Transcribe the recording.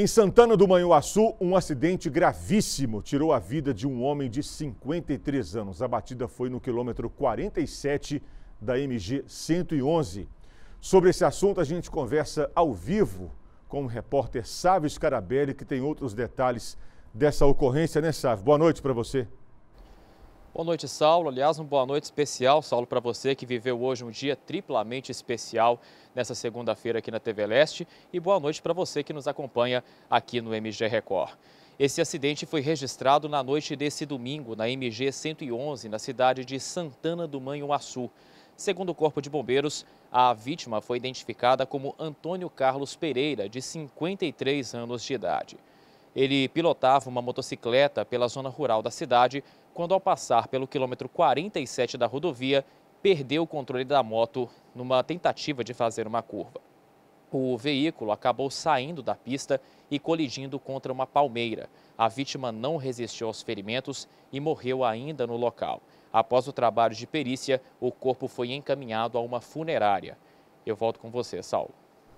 Em Santana do Manhuaçu, um acidente gravíssimo tirou a vida de um homem de 53 anos. A batida foi no quilômetro 47 da MG 111. Sobre esse assunto, a gente conversa ao vivo com o repórter Sávio Scarabelli, que tem outros detalhes dessa ocorrência, né, Sávio? Boa noite para você. Boa noite, Saulo. Aliás, uma boa noite especial, Saulo, para você que viveu hoje um dia triplamente especial nessa segunda-feira aqui na TV Leste. E boa noite para você que nos acompanha aqui no MG Record. Esse acidente foi registrado na noite desse domingo, na MG 111, na cidade de Santana do Manhuaçu. Segundo o Corpo de Bombeiros, a vítima foi identificada como Antônio Carlos Pereira, de 53 anos de idade. Ele pilotava uma motocicleta pela zona rural da cidade quando, ao passar pelo quilômetro 47 da rodovia, perdeu o controle da moto numa tentativa de fazer uma curva. O veículo acabou saindo da pista e colidindo contra uma palmeira. A vítima não resistiu aos ferimentos e morreu ainda no local. Após o trabalho de perícia, o corpo foi encaminhado a uma funerária. Eu volto com você, Saulo.